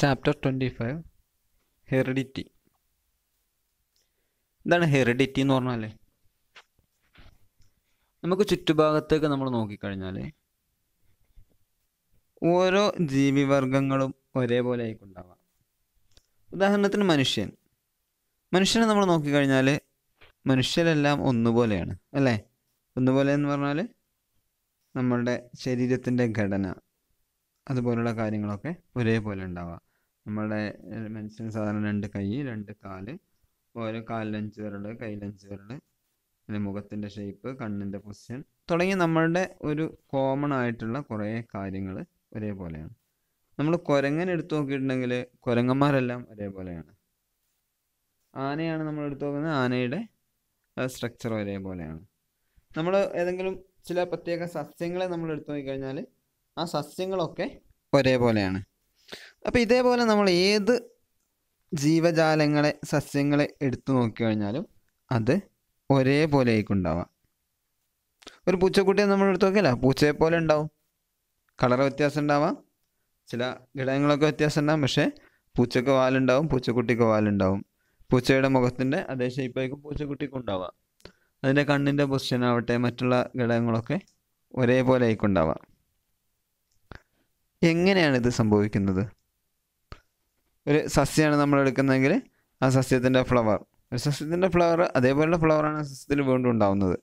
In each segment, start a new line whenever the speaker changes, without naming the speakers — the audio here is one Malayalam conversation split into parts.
ചാപ്റ്റർ ട്വൻറ്റി ഫൈവ് ഹെറിഡിറ്റി ഇതാണ് ഹെറിഡിറ്റി എന്ന് പറഞ്ഞാൽ നമുക്ക് ചുറ്റുഭാഗത്തേക്ക് നമ്മൾ നോക്കിക്കഴിഞ്ഞാൽ ഓരോ ജീവിവർഗങ്ങളും ഒരേപോലെ ആയിക്കൊണ്ടാവാം ഉദാഹരണത്തിന് മനുഷ്യൻ മനുഷ്യനെ നമ്മൾ നോക്കിക്കഴിഞ്ഞാൽ മനുഷ്യരെല്ലാം ഒന്നുപോലെയാണ് അല്ലേ ഒന്നുപോലെ എന്ന് പറഞ്ഞാൽ നമ്മളുടെ ശരീരത്തിൻ്റെ ഘടന അതുപോലുള്ള കാര്യങ്ങളൊക്കെ ഒരേപോലെ ഉണ്ടാവുക നമ്മളുടെ മനുഷ്യന് സാധാരണ രണ്ട് കൈ രണ്ട് കാല് ഓരോ കാലിലഞ്ച് വിരൽ കയ്യിലഞ്ച് വിരൽ പിന്നെ മുഖത്തിൻ്റെ ഷേപ്പ് കണ്ണിൻ്റെ പൊസിഷൻ തുടങ്ങി നമ്മളുടെ ഒരു കോമൺ ആയിട്ടുള്ള കുറേ കാര്യങ്ങൾ ഒരേപോലെയാണ് നമ്മൾ കുരങ്ങൻ എടുത്തു നോക്കിയിട്ടുണ്ടെങ്കിൽ കുരങ്ങന്മാരെല്ലാം ഒരേപോലെയാണ് ആനയാണ് നമ്മൾ എടുത്തു നോക്കുന്നത് ആനയുടെ സ്ട്രക്ചർ ഒരേപോലെയാണ് നമ്മൾ ഏതെങ്കിലും ചില പ്രത്യേക സസ്യങ്ങളെ നമ്മൾ എടുത്തു നോക്കിക്കഴിഞ്ഞാൽ ആ സസ്യങ്ങളൊക്കെ ഒരേപോലെയാണ് അപ്പോൾ ഇതേപോലെ നമ്മൾ ഏത് ജീവജാലങ്ങളെ സസ്യങ്ങളെ എടുത്തു നോക്കി കഴിഞ്ഞാലും അത് ഒരേപോലെ ആയിക്കുണ്ടാവാം ഒരു പൂച്ചക്കുട്ടിയെ നമ്മൾ എടുത്തു നോക്കിയല്ല പൂച്ചയെ പോലെ ഉണ്ടാവും കളർ വ്യത്യാസം ഉണ്ടാവാം ചില ഘടകങ്ങളൊക്കെ വ്യത്യാസം ഉണ്ടാവും പക്ഷേ പൂച്ചക്ക് വാലുണ്ടാവും പൂച്ചക്കുട്ടിക്ക് വാലുണ്ടാവും പൂച്ചയുടെ മുഖത്തിൻ്റെ അതേ ഷേപ്പായിരിക്കും പൂച്ചക്കുട്ടിക്കും ഉണ്ടാവാം അതിൻ്റെ കണ്ണിൻ്റെ പൊസിഷൻ ആവട്ടെ മറ്റുള്ള ഘടകങ്ങളൊക്കെ ഒരേപോലെ ആയിക്കൊണ്ടാവാം എങ്ങനെയാണ് ഇത് സംഭവിക്കുന്നത് ഒരു സസ്യമാണ് നമ്മൾ എടുക്കുന്നതെങ്കിൽ ആ സസ്യത്തിൻ്റെ ഫ്ലവർ ഒരു സസ്യത്തിൻ്റെ ഫ്ലവർ അതേപോലെയുള്ള ഫ്ലവറാണ് സസ്യത്തിൽ വീണ്ടും ഉണ്ടാവുന്നത്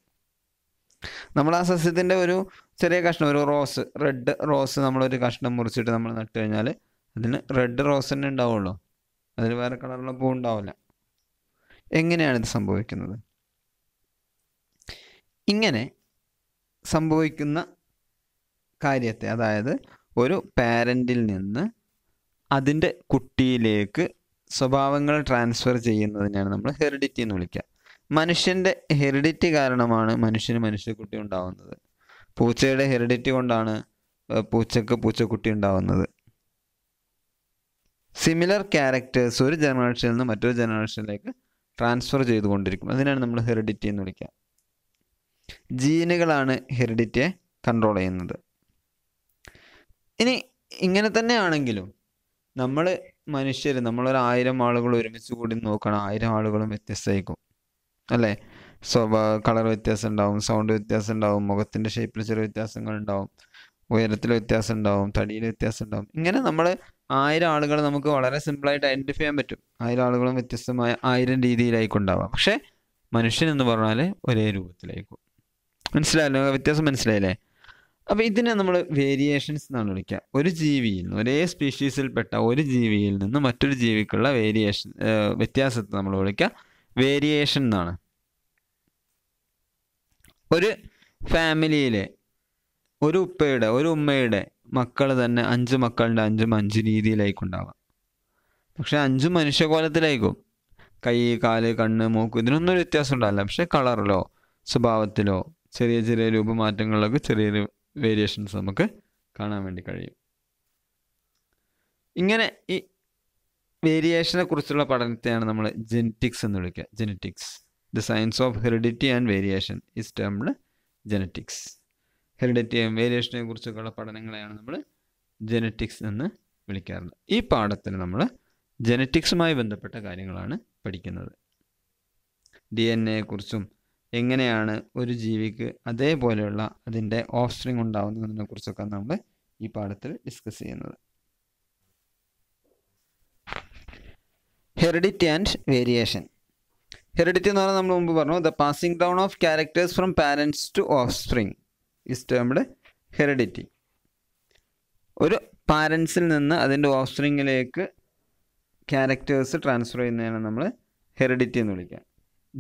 നമ്മൾ ആ സസ്യത്തിൻ്റെ ഒരു ചെറിയ കഷ്ണം ഒരു റോസ് റെഡ് റോസ് നമ്മളൊരു കഷ്ണം മുറിച്ചിട്ട് നമ്മൾ നട്ട് കഴിഞ്ഞാൽ അതിന് റെഡ് റോസ് തന്നെ ഉണ്ടാവുള്ളൂ അതിന് വേറെ കളറുള്ള പൂ ഉണ്ടാവില്ല എങ്ങനെയാണ് ഇത് സംഭവിക്കുന്നത് ഇങ്ങനെ സംഭവിക്കുന്ന കാര്യത്തെ അതായത് ഒരു പാരൻറ്റിൽ നിന്ന് അതിൻ്റെ കുട്ടിയിലേക്ക് സ്വഭാവങ്ങൾ ട്രാൻസ്ഫർ ചെയ്യുന്നതിനാണ് നമ്മൾ ഹെറിഡിറ്റി എന്ന് വിളിക്കുക മനുഷ്യൻ്റെ ഹെറിഡിറ്റി കാരണമാണ് മനുഷ്യന് മനുഷ്യക്കുട്ടി ഉണ്ടാവുന്നത് പൂച്ചയുടെ ഹെറിഡിറ്റി കൊണ്ടാണ് പൂച്ചക്ക് പൂച്ചക്കുട്ടി ഉണ്ടാവുന്നത് സിമിലർ ക്യാരക്ടേഴ്സ് ഒരു ജനറേഷനിൽ നിന്ന് മറ്റൊരു ജനറേഷനിലേക്ക് ട്രാൻസ്ഫർ ചെയ്തുകൊണ്ടിരിക്കും അതിനാണ് നമ്മൾ ഹെറിഡിറ്റി എന്ന് വിളിക്കുക ജീനുകളാണ് ഹെറിഡിറ്റിയെ കൺട്രോൾ ചെയ്യുന്നത് ഇനി ഇങ്ങനെ തന്നെയാണെങ്കിലും നമ്മൾ മനുഷ്യർ നമ്മളൊരു ആയിരം ആളുകൾ ഒരുമിച്ച് കൂടി നോക്കണം ആയിരം ആളുകളും വ്യത്യസ്തമായിരിക്കും അല്ലേ സ്വഭാവ കളർ വ്യത്യാസം ഉണ്ടാവും സൗണ്ട് വ്യത്യാസം ഉണ്ടാവും മുഖത്തിൻ്റെ ഷേപ്പിൽ ചെറിയ വ്യത്യാസങ്ങൾ ഉണ്ടാവും ഉയരത്തിൽ വ്യത്യാസം ഉണ്ടാവും തടിയിൽ വ്യത്യാസം ഉണ്ടാവും ഇങ്ങനെ നമ്മൾ ആയിരം ആളുകൾ നമുക്ക് വളരെ സിമ്പിളായിട്ട് ഐഡൻറ്റിഫൈ ചെയ്യാൻ പറ്റും ആയിരം ആളുകളും വ്യത്യസ്തമായ ആയിരം രീതിയിലായിക്കൊണ്ടാവാം പക്ഷേ മനുഷ്യൻ എന്ന് പറഞ്ഞാൽ ഒരേ രൂപത്തിലായിരിക്കും മനസ്സിലായല്ലോ വ്യത്യാസം മനസ്സിലായില്ലേ അപ്പൊ ഇതിനെ നമ്മൾ വേരിയേഷൻസ് എന്നാണ് വിളിക്കുക ഒരു ജീവിയിൽ ഒരേ സ്പീഷീസിൽപ്പെട്ട ഒരു ജീവിയിൽ നിന്ന് മറ്റൊരു ജീവിക്കുള്ള വേരിയേഷൻ വ്യത്യാസത്തെ നമ്മൾ വിളിക്കുക വേരിയേഷൻ എന്നാണ് ഒരു ഫാമിലിയിലെ ഒരു ഉപ്പയുടെ ഒരു ഉമ്മയുടെ മക്കൾ തന്നെ അഞ്ച് മക്കളുടെ അഞ്ചും അഞ്ച് രീതിയിലായിക്കുണ്ടാവാം പക്ഷെ അഞ്ചും മനുഷ്യകോലത്തിലായിരിക്കും കൈ കാല് കണ്ണ് മൂക്ക് ഇതിനൊന്നും ഒരു വ്യത്യാസം ഉണ്ടാവില്ല പക്ഷെ കളറിലോ സ്വഭാവത്തിലോ ചെറിയ ചെറിയ രൂപമാറ്റങ്ങളിലൊക്കെ ചെറിയ വേരിയേഷൻസ് നമുക്ക് കാണാൻ വേണ്ടി കഴിയും ഇങ്ങനെ ഈ വേരിയേഷനെ കുറിച്ചുള്ള പഠനത്തെയാണ് നമ്മൾ ജെനറ്റിക്സ് എന്ന് വിളിക്കുക genetics the science of heredity and variation is termed genetics heredity and വേരിയേഷനെ കുറിച്ചൊക്കെയുള്ള പഠനങ്ങളെയാണ് നമ്മൾ ജെനറ്റിക്സ് എന്ന് വിളിക്കാറുള്ളത് ഈ പാഠത്തിൽ നമ്മൾ ജെനറ്റിക്സുമായി ബന്ധപ്പെട്ട കാര്യങ്ങളാണ് പഠിക്കുന്നത് ഡി എൻ എയെക്കുറിച്ചും എങ്ങനെയാണ് ഒരു ജീവിക്ക് അതേപോലെയുള്ള അതിൻ്റെ ഓഫ് സ്ട്രിങ് ഉണ്ടാവുന്നതിനെ കുറിച്ചൊക്കെ നമ്മൾ ഈ പാഠത്തിൽ ഡിസ്കസ് ചെയ്യുന്നത് ഹെറിഡിറ്റി ആൻഡ് വേരിയേഷൻ ഹെറിഡിറ്റി എന്ന് പറഞ്ഞാൽ നമ്മൾ മുമ്പ് പറഞ്ഞു the passing down of characters from parents to offspring is termed heredity ഒരു പാരൻസിൽ നിന്ന് അതിൻ്റെ ഓഫ് സ്പ്രിങ്ങിലേക്ക് ക്യാരക്ടേഴ്സ് ട്രാൻസ്ഫർ ചെയ്യുന്നതിനാണ് നമ്മൾ ഹെറിഡിറ്റി എന്ന് വിളിക്കുക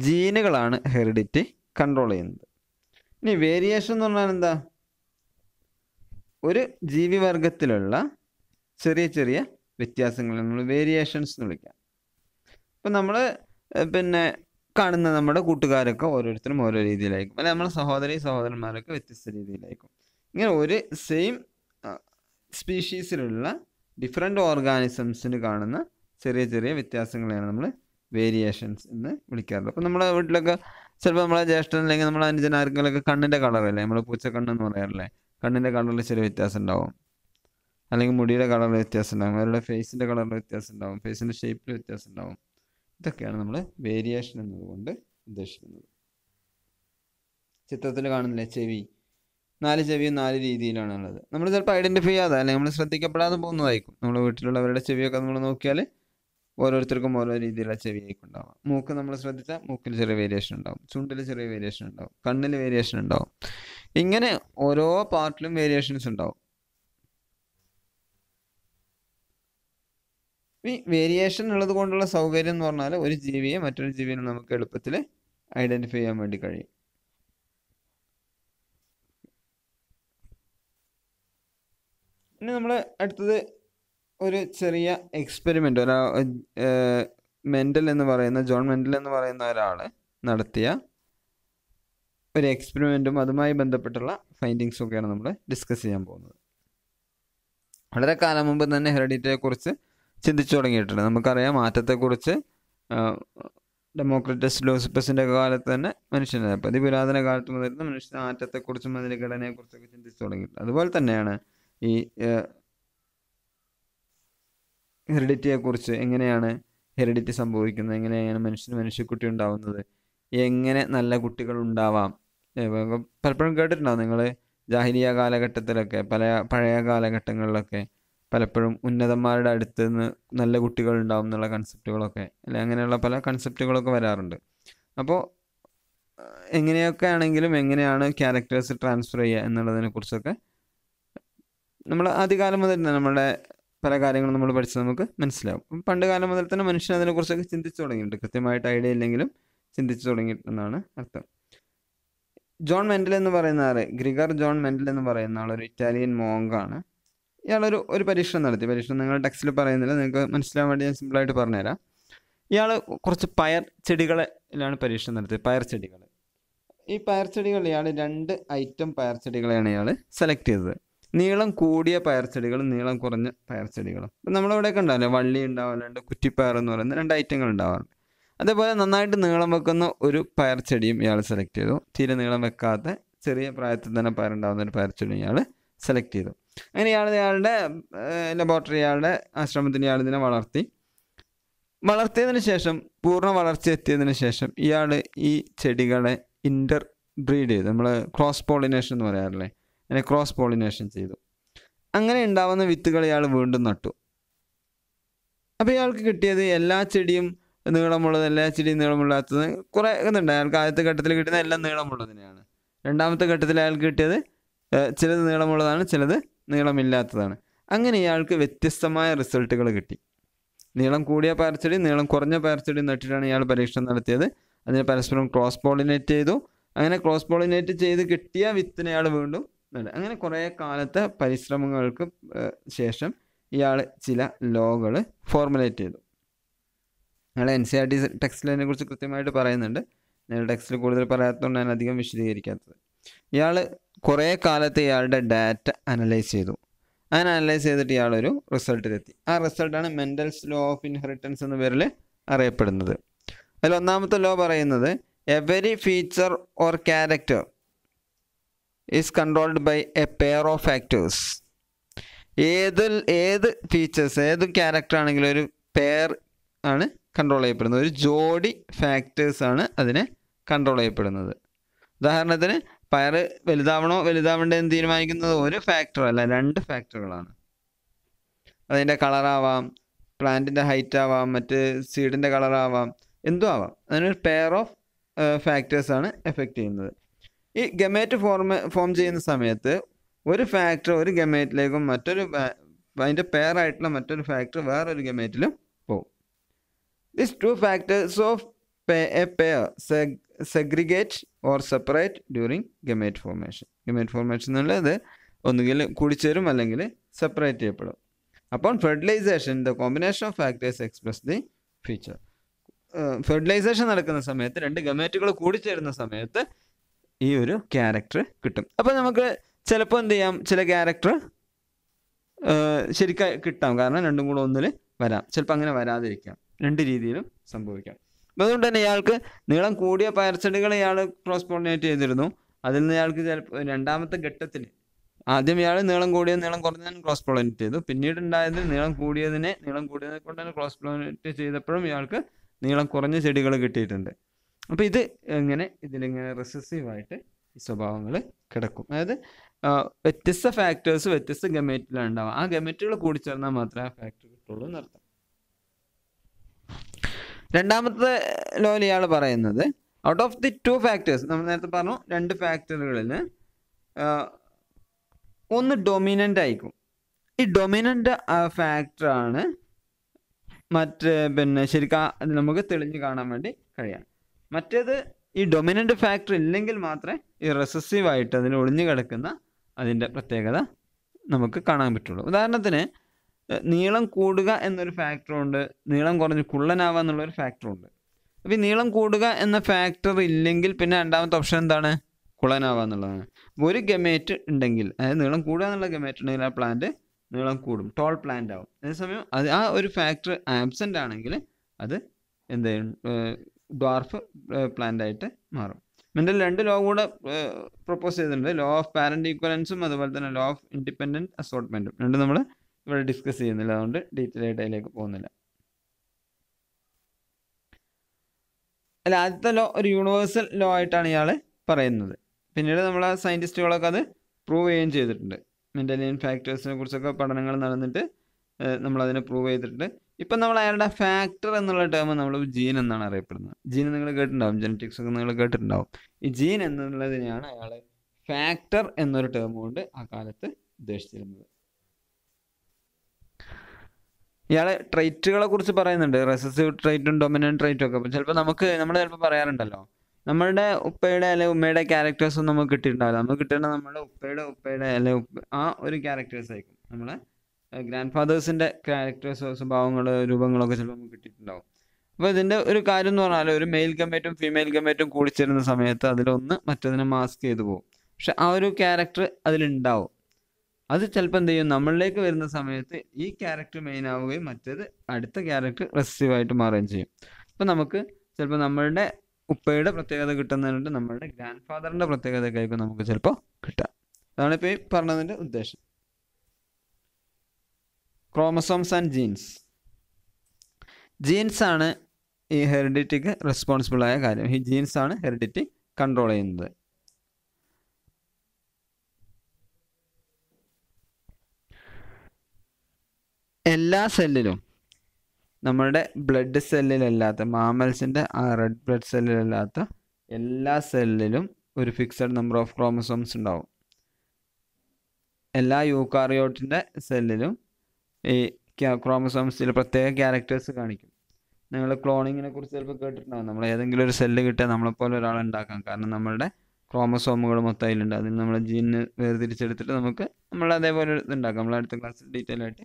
ജീനുകളാണ് ഹെറിഡിറ്റി കൺട്രോൾ ചെയ്യുന്നത് ഇനി വേരിയേഷൻ എന്ന് പറഞ്ഞാൽ എന്താ ഒരു വർഗത്തിലുള്ള ചെറിയ ചെറിയ വ്യത്യാസങ്ങൾ നമ്മൾ വേരിയേഷൻസ് എന്ന് വിളിക്കാം ഇപ്പം നമ്മൾ പിന്നെ കാണുന്ന നമ്മുടെ കൂട്ടുകാരൊക്കെ ഓരോരുത്തരും ഓരോ രീതിയിലായിരിക്കും അല്ലെങ്കിൽ നമ്മുടെ സഹോദരി സഹോദരന്മാരൊക്കെ വ്യത്യസ്ത രീതിയിലായിരിക്കും ഇങ്ങനെ ഒരു സെയിം സ്പീഷീസിലുള്ള ഡിഫറെൻ്റ് ഓർഗാനിസംസിന് കാണുന്ന ചെറിയ ചെറിയ വ്യത്യാസങ്ങളെയാണ് നമ്മൾ വേരിയേഷൻസ് എന്ന് വിളിക്കാറുള്ളത് അപ്പം നമ്മുടെ വീട്ടിലൊക്കെ ചിലപ്പോൾ നമ്മളെ ജ്യേഷ്ഠൻ അല്ലെങ്കിൽ നമ്മളെ അനുജൻ ആർക്കെങ്കിലൊക്കെ കണ്ണിൻ്റെ കളറല്ലേ നമ്മൾ പൂച്ചക്കണ്ണ് എന്ന് പറയാറില്ലേ കണ്ണിൻ്റെ കളറിൽ ചെറിയ വ്യത്യാസം ഉണ്ടാവും അല്ലെങ്കിൽ മുടിയുടെ കളറിൽ വ്യത്യാസം ഉണ്ടാവും അവരുടെ ഫേസിൻ്റെ കളറിൽ വ്യത്യാസം ഉണ്ടാവും ഫേസിൻ്റെ ഷേപ്പിൽ വ്യത്യാസം ഉണ്ടാവും ഇതൊക്കെയാണ് നമ്മൾ വേരിയേഷൻ എന്നതുകൊണ്ട് ഉദ്ദേശിക്കുന്നത് ചിത്രത്തിൽ കാണുന്നില്ലേ ചെവി നാല് ചെവിയും നാല് രീതിയിലാണ് ഉള്ളത് നമ്മൾ ചിലപ്പോൾ ഐഡൻറ്റിഫൈ ചെയ്യാതെ അല്ലെങ്കിൽ നമ്മൾ ശ്രദ്ധിക്കപ്പെടാതെ പോകുന്നതായിരിക്കും നമ്മുടെ വീട്ടിലുള്ളവരുടെ ചെവിയൊക്കെ നമ്മൾ നോക്കിയാൽ ഓരോരുത്തർക്കും ഓരോ രീതിയിലുള്ള ചെവിയായിരിക്കും ഉണ്ടാവുക മൂക്ക് നമ്മൾ ശ്രദ്ധിച്ചാൽ മൂക്കിൽ ചെറിയ വേരിയേഷൻ ഉണ്ടാവും ചുണ്ടിൽ ചെറിയ വേരിയേഷൻ ഉണ്ടാവും കണ്ണിൽ വേരിയേഷൻ ഉണ്ടാവും ഇങ്ങനെ ഓരോ പാർട്ടിലും വേരിയേഷൻസ് ഉണ്ടാവും ഈ വേരിയേഷൻ ഉള്ളത് കൊണ്ടുള്ള സൗകര്യം എന്ന് പറഞ്ഞാൽ ഒരു ജീവിയെ മറ്റൊരു ജീവിയെ നമുക്ക് എളുപ്പത്തിൽ ഐഡന്റിഫൈ ചെയ്യാൻ വേണ്ടി കഴിയും ഇനി നമ്മൾ അടുത്തത് ഒരു ചെറിയ എക്സ്പെരിമെൻ്റ് ഒരാ മെൻഡൽ എന്ന് പറയുന്ന ജോൺ മെന്റൽ എന്ന് പറയുന്ന ഒരാൾ നടത്തിയ ഒരു എക്സ്പെരിമെൻറ്റും അതുമായി ബന്ധപ്പെട്ടുള്ള ഫൈൻഡിങ്സും ഒക്കെയാണ് നമ്മൾ ഡിസ്കസ് ചെയ്യാൻ പോകുന്നത് വളരെ കാലം മുമ്പ് തന്നെ കുറിച്ച് ചിന്തിച്ചു തുടങ്ങിയിട്ടുണ്ട് നമുക്കറിയാം മാറ്റത്തെക്കുറിച്ച് ഡെമോക്രറ്റസ് ലോസിപ്പസിൻ്റെ കാലത്ത് തന്നെ മനുഷ്യനെ അപ്പോൾ പുരാതന കാലത്ത് മുതൽ മനുഷ്യൻ്റെ മാറ്റത്തെക്കുറിച്ചും അതിൻ്റെ ഘടനയെക്കുറിച്ചൊക്കെ ചിന്തിച്ചു തുടങ്ങിയിട്ടുണ്ട് അതുപോലെ തന്നെയാണ് ഈ ഹെറിഡിറ്റിയെക്കുറിച്ച് എങ്ങനെയാണ് ഹെറിഡിറ്റി സംഭവിക്കുന്നത് എങ്ങനെയാണ് മനുഷ്യന് മനുഷ്യക്കുട്ടി ഉണ്ടാവുന്നത് എങ്ങനെ നല്ല കുട്ടികൾ ഉണ്ടാവാം പലപ്പോഴും കേട്ടിട്ടുണ്ടാവും നിങ്ങൾ ജാഹിരിയ കാലഘട്ടത്തിലൊക്കെ പല പഴയ കാലഘട്ടങ്ങളിലൊക്കെ പലപ്പോഴും ഉന്നതന്മാരുടെ അടുത്ത് നിന്ന് നല്ല കുട്ടികൾ ഉണ്ടാവും എന്നുള്ള കൺസെപ്റ്റുകളൊക്കെ അല്ലെ അങ്ങനെയുള്ള പല കൺസെപ്റ്റുകളൊക്കെ വരാറുണ്ട് അപ്പോൾ എങ്ങനെയൊക്കെ ആണെങ്കിലും എങ്ങനെയാണ് ക്യാരക്ടേഴ്സ് ട്രാൻസ്ഫർ ചെയ്യുക എന്നുള്ളതിനെ കുറിച്ചൊക്കെ നമ്മൾ ആദ്യകാലം മുതൽ തന്നെ നമ്മുടെ പല കാര്യങ്ങളും നമ്മൾ പഠിച്ച് നമുക്ക് മനസ്സിലാവും പണ്ട് കാലം മുതൽ തന്നെ മനുഷ്യൻ അതിനെക്കുറിച്ചൊക്കെ ചിന്തിച്ചു തുടങ്ങിയിട്ടുണ്ട് കൃത്യമായിട്ട് ഐഡിയ ഇല്ലെങ്കിലും ചിന്തിച്ചു തുടങ്ങിയിട്ടുണ്ടെന്നാണ് അർത്ഥം ജോൺ മെൻഡൽ എന്ന് പറയുന്ന ആള് ഗ്രിഗർ ജോൺ മെൻഡൽ എന്ന് പറയുന്ന ആൾ ഒരു ഇറ്റാലിയൻ മോങ്കാണ് ഇയാളൊരു ഒരു പരീക്ഷണം നടത്തി പരീക്ഷണം നിങ്ങൾ ടെക്സ്റ്റിൽ പറയുന്നില്ല നിങ്ങൾക്ക് മനസ്സിലാവാൻ വേണ്ടി ഞാൻ സിമ്പിളായിട്ട് പറഞ്ഞുതരാം ഇയാൾ കുറച്ച് പയർ ചെടികളിലാണ് പരീക്ഷണം നടത്തിയത് പയർ ചെടികൾ ഈ പയർ ചെടികൾ ഇയാൾ രണ്ട് ഐറ്റം പയർ ചെടികളെയാണ് ഇയാൾ സെലക്ട് ചെയ്തത് നീളം കൂടിയ പയർ ചെടികളും നീളം കുറഞ്ഞ പയർ ചെടികളും ഇപ്പം നമ്മളിവിടെയൊക്കെ ഉണ്ടാവില്ലേ വള്ളി ഉണ്ടാവാറുണ്ട് കുറ്റിപ്പയർ എന്ന് പറയുന്ന രണ്ട് ഐറ്റങ്ങൾ ഉണ്ടാവാറുണ്ട് അതേപോലെ നന്നായിട്ട് നീളം വെക്കുന്ന ഒരു പയർ ചെടിയും ഇയാൾ സെലക്ട് ചെയ്തു തീരെ നീളം വെക്കാത്ത ചെറിയ പ്രായത്തിൽ തന്നെ ഉണ്ടാകുന്ന ഒരു പയർ ചെടിയും ഇയാൾ സെലക്ട് ചെയ്തു അങ്ങനെ ഇയാൾ ഇയാളുടെ ലബോറട്ടറി ഇയാളുടെ ആശ്രമത്തിന് ഇയാൾ ഇതിനെ വളർത്തി വളർത്തിയതിന് ശേഷം പൂർണ്ണ വളർച്ച എത്തിയതിന് ശേഷം ഇയാൾ ഈ ചെടികളെ ഇൻ്റർ ബ്രീഡ് ചെയ്ത് നമ്മൾ ക്രോസ് പോളിനേഷൻ എന്ന് പറയാറില്ലേ അങ്ങനെ ക്രോസ് പോളിനേഷൻ ചെയ്തു അങ്ങനെ ഉണ്ടാവുന്ന വിത്തുകൾ ഇയാൾ വീണ്ടും നട്ടു അപ്പോൾ ഇയാൾക്ക് കിട്ടിയത് എല്ലാ ചെടിയും നീളമുള്ളത് എല്ലാ ചെടിയും നീളമില്ലാത്തത് കുറേ ഇതുണ്ട് അയാൾക്ക് ആദ്യത്തെ ഘട്ടത്തിൽ കിട്ടുന്ന എല്ലാം നീളമുള്ളതിനെയാണ് രണ്ടാമത്തെ ഘട്ടത്തിൽ അയാൾക്ക് കിട്ടിയത് ചിലത് നീളമുള്ളതാണ് ചിലത് നീളമില്ലാത്തതാണ് അങ്ങനെ ഇയാൾക്ക് വ്യത്യസ്തമായ റിസൾട്ടുകൾ കിട്ടി നീളം കൂടിയ പയർച്ചെടി നീളം കുറഞ്ഞ പയർച്ചെടി നട്ടിട്ടാണ് ഇയാൾ പരീക്ഷണം നടത്തിയത് അതിനെ പരസ്പരം ക്രോസ് പോളിനേറ്റ് ചെയ്തു അങ്ങനെ ക്രോസ് പോളിനേറ്റ് ചെയ്ത് കിട്ടിയ വിത്തിനെ അയാൾ വീണ്ടും അങ്ങനെ കുറേ കാലത്തെ പരിശ്രമങ്ങൾക്ക് ശേഷം ഇയാൾ ചില ലോകൾ ഫോർമുലേറ്റ് ചെയ്തു അയാൾ N C E e T ടെക്സ്റ്റിലിനെ കുറിച്ച് കൃത്യമായിട്ട് പറയുന്നുണ്ട് ഞാൻ ടെക്സ്റ്റിൽ കൂടുതൽ പറയാത്തതുകൊണ്ട് ഞാൻ അധികം വിശദീകരിക്കാത്തത് ഇയാൾ കുറേ കാലത്ത് ഇയാളുടെ ഡാറ്റ അനലൈസ് ചെയ്തു അങ്ങനെ അനലൈസ് ചെയ്തിട്ട് ഇയാളൊരു റിസൾട്ടിലെത്തി ആ റിസൾട്ടാണ് മെൻ്റൽ ലോ ഓഫ് ഇൻഹെറിറ്റൻസ് എന്ന പേരിൽ അറിയപ്പെടുന്നത് അതിൽ ഒന്നാമത്തെ ലോ പറയുന്നത് every feature or character is controlled by a pair of factors ഏത് ഏത് ഫീച്ചേഴ്സ് ഏത് ക്യാരക്ടർ ആണെങ്കിലും ഒരു പെയർ ആണ് കൺട്രോൾ ചെയ്യപ്പെടുന്നത് ഒരു ജോഡി ഫാക്ടേഴ്സ് ആണ് അതിനെ കൺട്രോൾ ചെയ്യപ്പെടുന്നത് ഉദാഹരണത്തിന് പയർ വലുതാവണോ വലുതാവണ്ടേ എന്ന് തീരുമാനിക്കുന്നത് ഒരു ഫാക്ടർ അല്ല രണ്ട് ഫാക്ടറുകളാണ് അതിൻ്റെ കളറാവാം പ്ലാന്റിൻ്റെ ഹൈറ്റ് ആവാം മറ്റ് സീഡിൻ്റെ കളറാവാം എന്തും ആവാം അതിനൊരു പെയർ ഓഫ് ഫാക്ടേഴ്സാണ് എഫക്റ്റ് ചെയ്യുന്നത് ഈ ഗമേറ്റ് ഫോർമ ഫോം ചെയ്യുന്ന സമയത്ത് ഒരു ഫാക്ടർ ഒരു ഗമേറ്റിലേക്കും മറ്റൊരു അതിൻ്റെ പെയറായിട്ടുള്ള മറ്റൊരു ഫാക്ടർ വേറൊരു ഗമേറ്റിലും പോകും this two factors of a pair segregate or separate during gamete formation gamete formation എന്നുള്ളത് ഒന്നുകിൽ കുടിച്ചേരും അല്ലെങ്കിൽ സെപ്പറേറ്റ് ചെയ്യപ്പെടും അപ്പോൾ fertilisation the combination of factors express the feature fertilisation നടക്കുന്ന സമയത്ത് രണ്ട് ഗമേറ്റുകൾ കൂടിച്ചേരുന്ന സമയത്ത് ഈ ഒരു ക്യാരക്ടർ കിട്ടും അപ്പോൾ നമുക്ക് ചിലപ്പോൾ എന്ത് ചെയ്യാം ചില ക്യാരക്ടർ ശരിക്കും കിട്ടാം കാരണം രണ്ടും കൂടെ ഒന്നിൽ വരാം ചിലപ്പോൾ അങ്ങനെ വരാതിരിക്കാം രണ്ട് രീതിയിലും സംഭവിക്കാം അപ്പോൾ അതുകൊണ്ട് തന്നെ ഇയാൾക്ക് നീളം കൂടിയ പയർച്ചെടികൾ ഇയാൾ ക്രോസ് പോളിനേറ്റ് ചെയ്തിരുന്നു അതിൽ നിന്ന് ഇയാൾക്ക് ചിലപ്പോൾ രണ്ടാമത്തെ ഘട്ടത്തിൽ ആദ്യം ഇയാൾ നീളം കൂടിയത് നീളം കുറഞ്ഞതിന് ക്രോസ് പോളിനേറ്റ് ചെയ്തു പിന്നീട് ഉണ്ടായത് നീളം കൂടിയതിനെ നീളം കൂടിയതിനെ കൊണ്ട് തന്നെ ക്രോസ് പോളിനേറ്റ് ചെയ്തപ്പോഴും ഇയാൾക്ക് നീളം കുറഞ്ഞ ചെടികൾ കിട്ടിയിട്ടുണ്ട് അപ്പോൾ ഇത് ഇങ്ങനെ ഇതിലിങ്ങനെ റെസസീവായിട്ട് ഈ സ്വഭാവങ്ങൾ കിടക്കും അതായത് വ്യത്യസ്ത ഫാക്ടേഴ്സ് വ്യത്യസ്ത ഗമേറ്റിലാണ് ഉണ്ടാവുക ആ ഗമേറ്റുകൾ കൂടി ചേർന്നാൽ മാത്രമേ ആ ഫാക്ടർ കിട്ടുള്ളൂ എന്നർത്ഥം രണ്ടാമത്തെ ലോയിൽ ഇയാൾ പറയുന്നത് out of the two factors നമ്മൾ നേരത്തെ പറഞ്ഞു രണ്ട് ഫാക്ടറുകളിൽ ഒന്ന് ഡൊമിനൻ്റ് ആയിരിക്കും ഈ ഡൊമിനൻ്റ് ഫാക്ടറാണ് മറ്റ് പിന്നെ ശരിക്കും നമുക്ക് തെളിഞ്ഞു കാണാൻ വേണ്ടി കഴിയാം മറ്റേത് ഈ ഡൊമിനൻ്റ് ഫാക്ടർ ഇല്ലെങ്കിൽ മാത്രമേ ഈ റെസസീവ് ആയിട്ട് അതിന് ഒളിഞ്ഞു കിടക്കുന്ന അതിൻ്റെ പ്രത്യേകത നമുക്ക് കാണാൻ പറ്റുള്ളൂ ഉദാഹരണത്തിന് നീളം കൂടുക എന്നൊരു ഫാക്ടറുണ്ട് നീളം കുറഞ്ഞ് കുള്ളനാവുക എന്നുള്ളൊരു ഫാക്ടറുണ്ട് അപ്പോൾ ഈ നീളം കൂടുക എന്ന ഫാക്ടർ ഇല്ലെങ്കിൽ പിന്നെ രണ്ടാമത്തെ ഓപ്ഷൻ എന്താണ് കുളനാവുക എന്നുള്ളതാണ് അപ്പോൾ ഒരു ഗമേറ്റ് ഉണ്ടെങ്കിൽ അതായത് നീളം കൂടുക എന്നുള്ള ഗമേറ്റ് ഉണ്ടെങ്കിൽ ആ പ്ലാന്റ് നീളം കൂടും ടോൾ പ്ലാന്റ് ആവും അതേസമയം അത് ആ ഒരു ഫാക്ടർ ആബ്സെൻ്റ് ആണെങ്കിൽ അത് എന്ത് ഡ്വാർഫ് പ്ലാന്റ് ആയിട്ട് മാറും മെന്റൽ രണ്ട് ലോ കൂടെ പ്രപ്പോസ് ചെയ്തിട്ടുണ്ട് ലോ ഓഫ് പാരന്റ് ഈക്വലൻസും അതുപോലെ തന്നെ ലോ ഓഫ് ഇൻഡിപെൻഡന്റ് അസോർട്ട്മെന്റും രണ്ടും നമ്മൾ ഇവിടെ ഡിസ്കസ് ചെയ്യുന്നില്ല അതുകൊണ്ട് ഡീറ്റെയിൽ ആയിട്ട് അതിലേക്ക് പോകുന്നില്ല അല്ല ആദ്യത്തെ ലോ ഒരു യൂണിവേഴ്സൽ ലോ ആയിട്ടാണ് ഇയാൾ പറയുന്നത് പിന്നീട് നമ്മൾ ആ സയൻറ്റിസ്റ്റുകളൊക്കെ അത് പ്രൂവ് ചെയ്യുകയും ചെയ്തിട്ടുണ്ട് മെൻ്റലിയൻ ഫാക്ടേഴ്സിനെ കുറിച്ചൊക്കെ പഠനങ്ങൾ നടന്നിട്ട് നമ്മൾ അതിനെ പ്രൂവ് ചെയ്തിട്ടുണ്ട് ഇപ്പം നമ്മൾ അയാളുടെ ഫാക്ടർ എന്നുള്ള ടേം നമ്മൾ ജീൻ എന്നാണ് അറിയപ്പെടുന്നത് ജീൻ നിങ്ങൾ കേട്ടിട്ടുണ്ടാവും ജനറ്റിക്സ് ഒക്കെ നിങ്ങൾ കേട്ടിട്ടുണ്ടാവും ഈ ജീൻ എന്നുള്ളതിനെയാണ് അയാൾ ഫാക്ടർ എന്നൊരു ടേം കൊണ്ട് ആ കാലത്ത് ഉദ്ദേശിച്ചിരുന്നത് ഇയാളെ ട്രൈറ്റുകളെ കുറിച്ച് പറയുന്നുണ്ട് റെസസീവ് ട്രൈറ്റും ഡൊമിനൻറ്റ് ട്രൈറ്റും ഒക്കെ ചിലപ്പോൾ നമുക്ക് നമ്മൾ ചിലപ്പോൾ പറയാറുണ്ടല്ലോ നമ്മളുടെ ഉപ്പയുടെ അല്ലെ ഉമ്മയുടെ ഒന്നും നമുക്ക് കിട്ടിയിട്ടുണ്ടാവില്ല നമുക്ക് കിട്ടുന്ന നമ്മുടെ ഉപ്പയുടെ ഉപ്പയുടെ അല്ലെ ആ ഒരു ക്യാരക്ടേഴ്സ് ആയിരിക്കും നമ്മളെ ഗ്രാൻഡ് ഫാദേഴ്സിൻ്റെ ക്യാരക്ടേഴ്സ് സ്വഭാവങ്ങൾ രൂപങ്ങളൊക്കെ ചിലപ്പോൾ നമുക്ക് കിട്ടിയിട്ടുണ്ടാവും അപ്പോൾ ഇതിൻ്റെ ഒരു കാര്യം എന്ന് പറഞ്ഞാൽ ഒരു മെയിൽ കമ്മേറ്റും ഫീമെയിൽ കൂടി ചേരുന്ന സമയത്ത് അതിലൊന്ന് മറ്റതിനെ മാസ്ക് ചെയ്തു പോകും പക്ഷെ ആ ഒരു ക്യാരക്ടർ അതിലുണ്ടാവും അത് ചിലപ്പോൾ എന്ത് ചെയ്യും നമ്മളിലേക്ക് വരുന്ന സമയത്ത് ഈ ക്യാരക്ടർ മെയിൻ ആവുകയും മറ്റേത് അടുത്ത ക്യാരക്ടർ റെസീവ് ആയിട്ട് മാറുകയും ചെയ്യും അപ്പോൾ നമുക്ക് ചിലപ്പോൾ നമ്മളുടെ ഉപ്പയുടെ പ്രത്യേകത കിട്ടുന്നതിനുണ്ട് നമ്മളുടെ ഗ്രാൻഡ് ഫാദറിൻ്റെ പ്രത്യേകതയൊക്കെ ആയിരിക്കും നമുക്ക് ചിലപ്പോൾ കിട്ടുക അതാണ് ഇപ്പോൾ ഈ പറഞ്ഞതിൻ്റെ ഉദ്ദേശം ക്രോമസോംസ് ആൻഡ് ജീൻസ് ജീൻസ് ആണ് ഈ ഹെറിഡിറ്റിക്ക് റെസ്പോൺസിബിൾ ആയ കാര്യം ഈ ജീൻസ് ആണ് ഹെറിഡിറ്റി കൺട്രോൾ ചെയ്യുന്നത് എല്ലാ സെല്ലിലും നമ്മുടെ ബ്ലഡ് സെല്ലിലല്ലാത്ത മാമൽസിൻ്റെ ആ റെഡ് ബ്ലഡ് സെല്ലിലല്ലാത്ത എല്ലാ സെല്ലിലും ഒരു ഫിക്സഡ് നമ്പർ ഓഫ് ക്രോമസോംസ് ഉണ്ടാവും എല്ലാ യൂക്കാറിയോട്ടിൻ്റെ സെല്ലിലും ഈ ക്രോമസോംസ് ചില പ്രത്യേക ക്യാരക്ടേഴ്സ് കാണിക്കും നിങ്ങൾ ക്ലോണിങ്ങിനെ കുറിച്ച് ചിലപ്പോൾ കേട്ടിട്ടുണ്ടാകും നമ്മൾ ഏതെങ്കിലും ഒരു സെല്ല് കിട്ടിയാൽ നമ്മളെപ്പോലെ ഒരാളെ ഉണ്ടാക്കാം കാരണം നമ്മളുടെ ക്രോമസോമുകൾ മൊത്തം അതിലുണ്ട് അതിൽ നമ്മളെ ജീനിന് വേർതിരിച്ചെടുത്തിട്ട് നമുക്ക് നമ്മൾ അതേപോലെ ഇതുണ്ടാക്കാം നമ്മൾ അടുത്ത ക്ലാസ്സിൽ ഡീറ്റെയിൽ ആയിട്ട്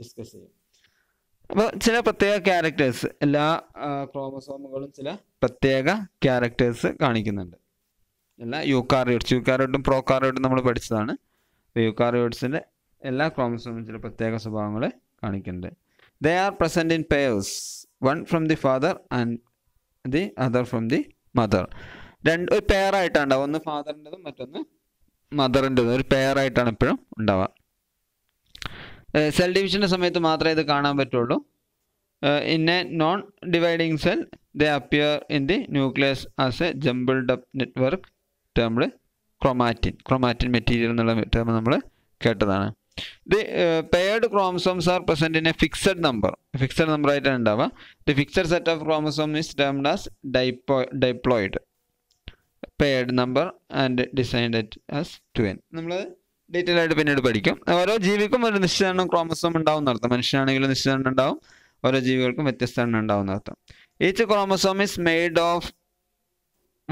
ഡിസ്കസ് ചെയ്യും അപ്പോൾ ചില പ്രത്യേക ക്യാരക്ടേഴ്സ് എല്ലാ ക്രോമസോമുകളും ചില പ്രത്യേക ക്യാരക്ടേഴ്സ് കാണിക്കുന്നുണ്ട് എല്ലാ യുക്കാറിയോട്സ് യുക്കാറിയോട്ടും പ്രോക്കാറിയോട്ടും നമ്മൾ പഠിച്ചതാണ് യുക്കാറിയോട്സിൻ്റെ എല്ലാ ചില പ്രത്യേക സ്വഭാവങ്ങളെ കാണിക്കുന്നുണ്ട് they are present in pairs one from the father and the other from the mother രണ്ട് ഒരു പെയറായിട്ടാണ് ഉണ്ടാവുക ഒന്ന് ഫാദറിൻ്റെതും മറ്റൊന്ന് മദറിൻ്റെതും ഒരു ആയിട്ടാണ് എപ്പോഴും ഉണ്ടാവുക സെൽ ഡിവിഷൻ്റെ സമയത്ത് മാത്രമേ ഇത് കാണാൻ പറ്റുള്ളൂ in a non dividing cell they appear in the nucleus as a jumbled up network termed chromatin chromatin material എന്നുള്ള ടേം നമ്മൾ കേട്ടതാണ് the paired chromosomes are present in a fixed number fixed number ആയിട്ടാണ് ഉണ്ടാവുക the fixed set of chromosome is termed as ഡൈപ്പോ diploid paired number and designed at as two N നമ്മൾ ഡീറ്റെയിൽ ആയിട്ട് പിന്നീട് പഠിക്കും ഓരോ ജീവിക്കും ഒരു നിശ്ചിത എണ്ണം ക്രോമസോം ഉണ്ടാവും എന്നർത്ഥം മനുഷ്യനാണെങ്കിലും നിശ്ചിത എണ്ണം ഉണ്ടാവും ഓരോ ജീവികൾക്കും വ്യത്യസ്ത എണ്ണം ഉണ്ടാവും എന്നർത്ഥം each chromosome is made of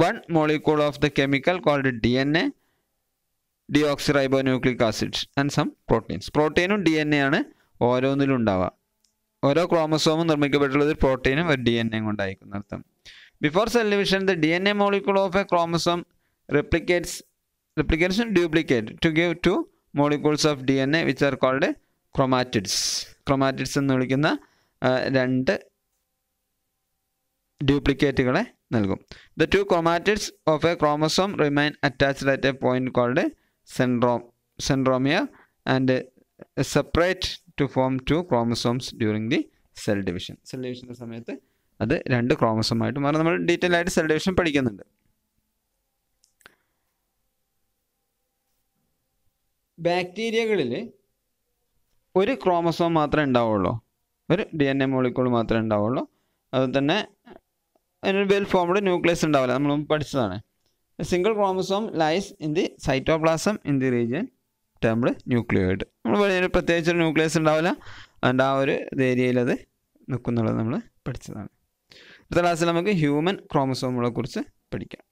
one molecule of the chemical called D N A deoxyribo nucleic acids and some proteins പ്രോട്ടീനും ഡി എൻ എ ആണ് ഓരോന്നിലും ഉണ്ടാവുക ഓരോ ക്രോമസോമും നിർമ്മിക്കപ്പെട്ടുള്ളത് പ്രോട്ടീനും ഒരു ഡി എൻ എ കൊണ്ടായിരിക്കും അർത്ഥം before cell division the D N A molecule of a chromosome replicates replicates duplicate to give two molecules of D N A which are called chromatids chromatids എന്ന് വിളിക്കുന്ന രണ്ട് ഡ്യൂപ്ലിക്കേറ്റുകളെ നൽകും the two chromatids of a chromosome remain attached at a point called centromere and and separate to form two chromosomes during the cell division cell ഡിവിഷൻ്റെ സമയത്ത് അത് രണ്ട് ക്രോമസോമായിട്ട് മാറും നമ്മൾ ഡീറ്റെയിൽ ആയിട്ട് സെൽ ഡിവിഷൻ പഠിക്കുന്നുണ്ട് ബാക്ടീരിയകളിൽ ഒരു ക്രോമസോം മാത്രമേ ഉണ്ടാവുള്ളൂ ഒരു ഡി എൻ എ മോളിക്കൂൾ മാത്രമേ ഉണ്ടാവുള്ളൂ അതുപോലെ തന്നെ അതിനൊരു വെൽ ഫോംഡ് ന്യൂക്ലിയസ് ഉണ്ടാവില്ല നമ്മൾ പഠിച്ചതാണ് A single chromosome lies in the cytoplasm in the region termed nucleoid നമ്മൾ പറഞ്ഞൊരു പ്രത്യേകിച്ച് ഒരു ന്യൂക്ലിയസ് ഉണ്ടാവില്ല അതുകൊണ്ട് ആ ഒരു ഏരിയയിൽ അത് നിൽക്കുന്നുള്ളത് നമ്മൾ പഠിച്ചതാണ് അടുത്ത ക്ലാസ്സിൽ നമുക്ക് ഹ്യൂമൻ ക്രോമസോമുകളെ കുറിച്ച് പഠിക്കാം